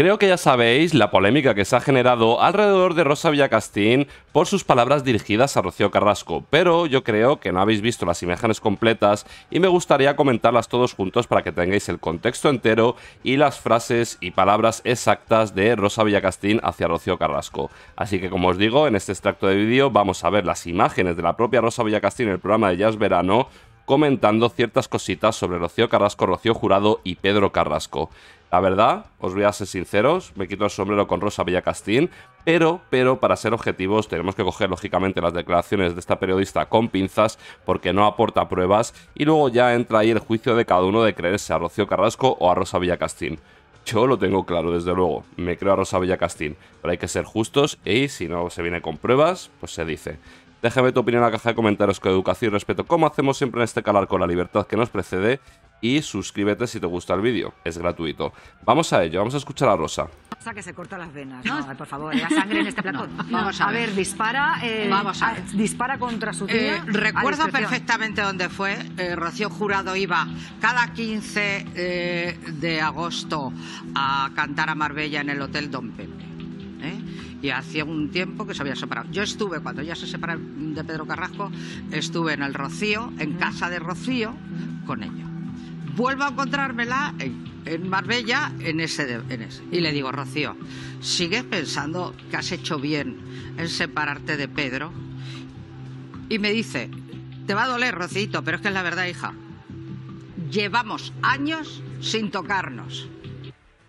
Creo que ya sabéis la polémica que se ha generado alrededor de Rosa Villacastín por sus palabras dirigidas a Rocío Carrasco, pero yo creo que no habéis visto las imágenes completas y me gustaría comentarlas todos juntos para que tengáis el contexto entero y las frases y palabras exactas de Rosa Villacastín hacia Rocío Carrasco. Así que como os digo, en este extracto de vídeo vamos a ver las imágenes de la propia Rosa Villacastín en el programa de Jazz Verano comentando ciertas cositas sobre Rocío Carrasco, Rocío Jurado y Pedro Carrasco. La verdad, os voy a ser sinceros, me quito el sombrero con Rosa Villacastín, pero, pero, para ser objetivos, tenemos que coger lógicamente las declaraciones de esta periodista con pinzas, porque no aporta pruebas, y luego ya entra ahí el juicio de cada uno de creerse a Rocío Carrasco o a Rosa Villacastín. Yo lo tengo claro, desde luego, me creo a Rosa Villacastín, pero hay que ser justos y si no se viene con pruebas, pues se dice. Déjame tu opinión en la caja de comentarios con educación y respeto, como hacemos siempre en este canal con la libertad que nos precede. Y suscríbete si te gusta el vídeo, es gratuito. Vamos a ello, vamos a escuchar a Rosa. que se corta las venas, por favor, la sangre en este plato. vamos a, ver. dispara, eh, vamos a ah, dispara contra su eh, tía. recuerdo perfectamente dónde fue. Eh, Rocío Jurado iba cada 15 de agosto a cantar a Marbella en el Hotel Don Pepe y hacía un tiempo que se había separado. Yo estuve, cuando ya se separó de Pedro Carrasco, estuve en el Rocío, en casa de Rocío, con ella. Vuelvo a encontrármela en, Marbella en ese, en ese. Y le digo, Rocío, ¿sigues pensando que has hecho bien en separarte de Pedro? Y me dice, te va a doler, Rocito, pero es que es la verdad, hija. Llevamos años sin tocarnos.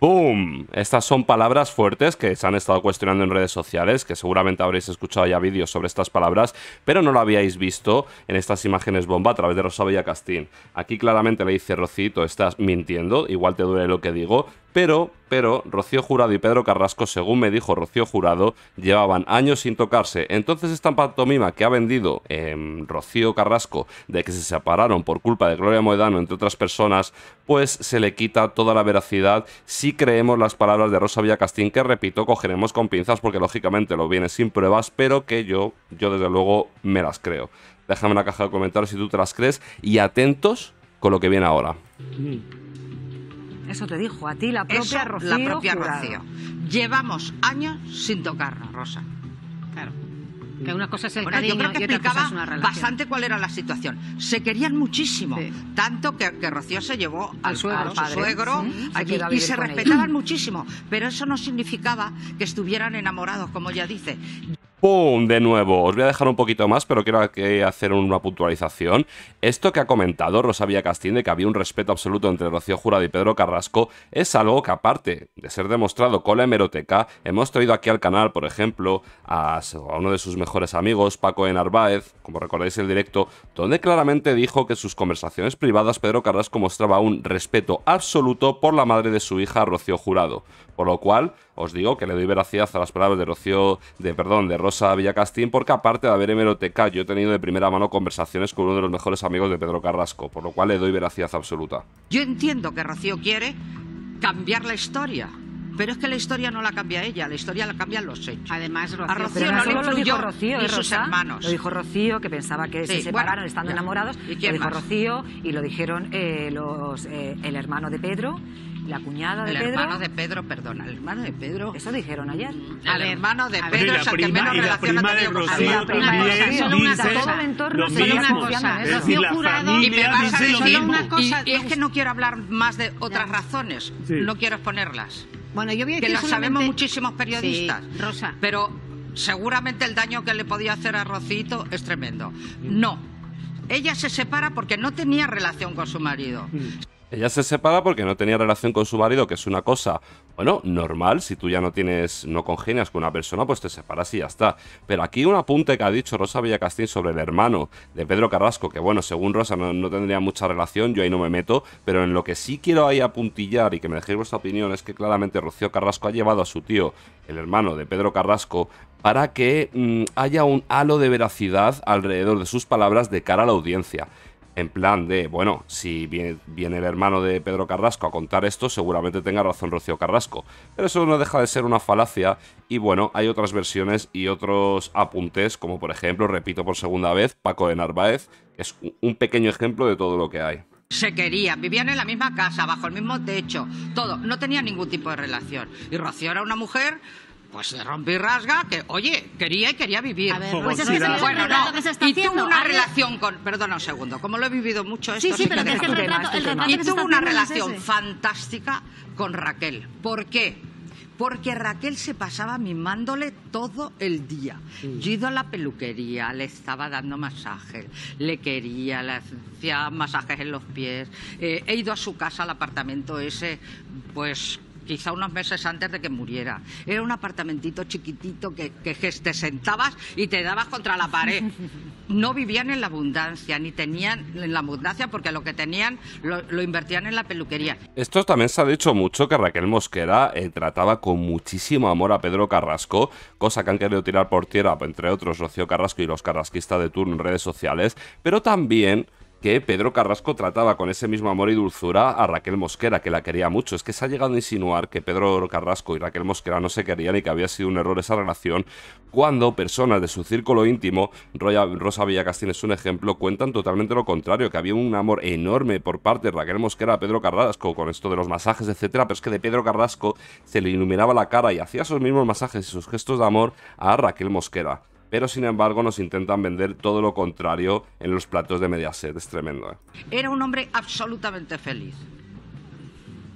¡Boom! Estas son palabras fuertes que se han estado cuestionando en redes sociales, que seguramente habréis escuchado ya vídeos sobre estas palabras, pero no lo habíais visto en estas imágenes bomba a través de Rosa Castín. Aquí claramente le dice Rocito, estás mintiendo, igual te duele lo que digo, pero, pero, Rocío Jurado y Pedro Carrasco, según me dijo Rocío Jurado, llevaban años sin tocarse. Entonces esta pantomima que ha vendido em, Rocío Carrasco de que se separaron por culpa de Gloria Moedano, entre otras personas, pues se le quita toda la veracidad si creemos las palabras de Rosa Villacastín, que repito, cogeremos con pinzas porque lógicamente lo viene sin pruebas, pero que yo, yo desde luego me las creo. Déjame en la caja de comentarios si tú te las crees y atentos con lo que viene ahora. Mm. Eso te dijo a ti la propia Rocío. La propia Rocío. Llevamos años sin tocarnos, Rosa. Claro. Que una cosa es el explicaba bastante cuál era la situación. Se querían muchísimo, tanto que, Rocío se llevó al, suegro, y se respetaban muchísimo, pero eso no significaba que estuvieran enamorados, como ya dice. ¡Pum! De nuevo, os voy a dejar un poquito más, pero quiero hacer una puntualización. Esto que ha comentado Rosavía Castín de que había un respeto absoluto entre Rocío Jurado y Pedro Carrasco es algo que aparte de ser demostrado con la hemeroteca, hemos traído aquí al canal, por ejemplo, a, uno de sus mejores amigos, Paco de como recordáis el directo, donde claramente dijo que en sus conversaciones privadas Pedro Carrasco mostraba un respeto absoluto por la madre de su hija Rocío Jurado, por lo cual os digo que le doy veracidad a las palabras de Rocío, de perdón, de Rosa Villacastín, porque aparte de haber hemeroteca, yo he tenido de primera mano conversaciones con uno de los mejores amigos de Pedro Carrasco, por lo cual le doy veracidad absoluta. Yo entiendo que Rocío quiere cambiar la historia. Pero es que la historia no la cambia ella, la historia la cambian los hechos. Además, Rocío, a Rocío no, influyó ni hermanos. Lo dijo Rocío, que pensaba que se separaron estando enamorados. ¿Y lo dijo Rocío y lo dijeron eh, los, eh, el hermano de Pedro la cuñada de Pedro. El hermano de Pedro, perdón. el hermano de Pedro. Eso dijeron ayer. Mm, al hermano de Pedro es el que menos relación ha con Solo una cosa. Y me vas a solo una cosa. Y es que no quiero hablar más de otras razones. No quiero exponerlas. Bueno, yo voy a decir que lo sabemos muchísimos periodistas. Rosa. Pero seguramente el daño que le podía hacer a Rocito es tremendo. No, ella se separa porque no tenía relación con su marido. Mm. Ella se separa porque no tenía relación con su marido, que es una cosa bueno, normal, si tú ya no tienes, no congenias con una persona, pues te separas y ya está. Pero aquí un apunte que ha dicho Rosa Villacastín sobre el hermano de Pedro Carrasco, que bueno, según Rosa no, tendría mucha relación, yo ahí no me meto, pero en lo que sí quiero ahí apuntillar y que me dejéis vuestra opinión es que claramente Rocío Carrasco ha llevado a su tío, el hermano de Pedro Carrasco, para que mm, haya un halo de veracidad alrededor de sus palabras de cara a la audiencia en plan de, bueno, si viene, el hermano de Pedro Carrasco a contar esto, seguramente tenga razón Rocío Carrasco. Pero eso no deja de ser una falacia y bueno, hay otras versiones y otros apuntes, como por ejemplo, repito por segunda vez, Paco de Narváez, que es un pequeño ejemplo de todo lo que hay. Se querían, vivían en la misma casa, bajo el mismo techo, todo, no tenían ningún tipo de relación. Y Rocío era una mujer pues de rompe rasga, que oye, quería y quería vivir. A ver, pues que bueno, no. y una relación con. Perdona un segundo, como lo he vivido mucho esto. Sí, sí, sí pero que que el retrato, el Y una relación fantástica con Raquel. ¿Por qué? porque Raquel se pasaba mimándole todo el día. Yo Yo ido a la peluquería, le estaba dando masajes, le quería, le hacía masajes en los pies. Eh, he ido a su casa, al apartamento ese, pues quizá unos meses antes de que muriera. Era un apartamentito chiquitito que, te sentabas y te dabas contra la pared. No vivían en la abundancia, ni tenían en la abundancia porque lo que tenían lo, invertían en la peluquería. Esto también se ha dicho mucho que Raquel Mosquera eh, trataba con muchísimo amor a Pedro Carrasco, cosa que han querido tirar por tierra, entre otros Rocío Carrasco y los carrasquistas de turno en redes sociales, pero también que Pedro Carrasco trataba con ese mismo amor y dulzura a Raquel Mosquera, que la quería mucho. Es que se ha llegado a insinuar que Pedro Carrasco y Raquel Mosquera no se querían y que había sido un error esa relación, cuando personas de su círculo íntimo, Rosa Villacastín es un ejemplo, cuentan totalmente lo contrario, que había un amor enorme por parte de Raquel Mosquera a Pedro Carrasco con esto de los masajes, etcétera, pero es que de Pedro Carrasco se le iluminaba la cara y hacía esos mismos masajes y sus gestos de amor a Raquel Mosquera pero sin embargo nos intentan vender todo lo contrario en los platos de Mediaset. Es tremendo. ¿eh? Era un hombre absolutamente feliz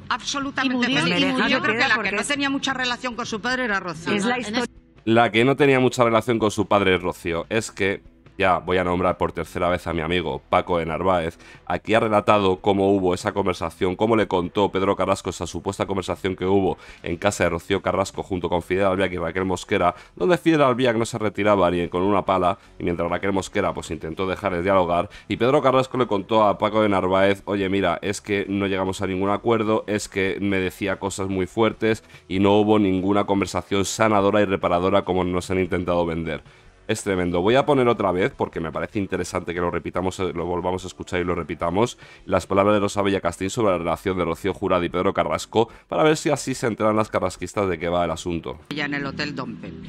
absolutamente feliz. Yo creo que la que no tenía mucha relación con su padre era Rocío. la, la que no tenía mucha relación con su padre es Rocío. Es que ya voy a nombrar por tercera vez a mi amigo Paco de Narváez, aquí ha relatado cómo hubo esa conversación, cómo le contó Pedro Carrasco esa supuesta conversación que hubo en casa de Rocío Carrasco junto con Fidel Albiac y Raquel Mosquera, donde Fidel Albiac no se retiraba ni con una pala, y mientras Raquel Mosquera pues intentó dejar de dialogar, y Pedro Carrasco le contó a Paco de Narváez, oye mira, es que no llegamos a ningún acuerdo, es que me decía cosas muy fuertes y no hubo ninguna conversación sanadora y reparadora como nos han intentado vender. Es tremendo. Voy a poner otra vez, porque me parece interesante que lo repitamos, eh, lo volvamos a escuchar y lo repitamos, las palabras de Rosa Castín sobre la relación de Rocío Jurado y Pedro Carrasco, para ver si así se enteran las carrasquistas de qué va el asunto. Ella en el Hotel Don Pepe.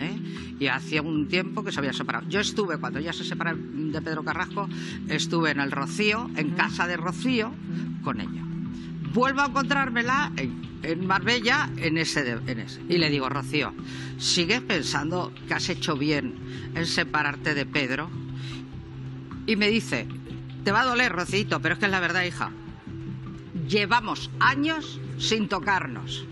¿eh? Y hacía un tiempo que se había separado. Yo estuve, cuando ya se separó de Pedro Carrasco, estuve en el Rocío, en casa de Rocío, con ella. Vuelvo a encontrármela en en Marbella en ese, Y le digo, Rocío, ¿sigues pensando que has hecho bien en separarte de Pedro? Y me dice, te va a doler, Rocito, pero es que es la verdad, hija. Llevamos años sin tocarnos.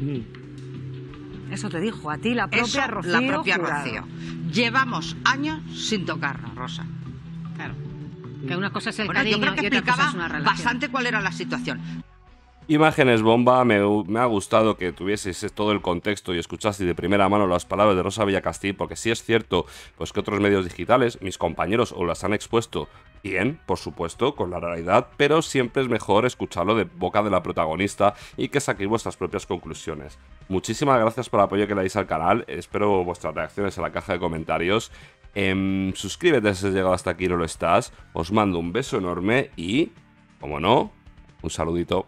Mm. Eso te dijo a ti la propia Rocío. La propia Rocío. Llevamos años sin tocarnos, Rosa. Claro. Que una cosas es el cariño y es una relación. bastante cuál era la situación. Imágenes bomba, me, ha gustado que tuvieseis todo el contexto y escuchaseis de primera mano las palabras de Rosa Villacastín, porque si sí es cierto pues que otros medios digitales, mis compañeros, os las han expuesto bien, por supuesto, con la realidad, pero siempre es mejor escucharlo de boca de la protagonista y que saquéis vuestras propias conclusiones. Muchísimas gracias por el apoyo que le dais al canal, espero vuestras reacciones en la caja de comentarios. Em, suscríbete si has llegado hasta aquí no lo estás, os mando un beso enorme y, como no, un saludito.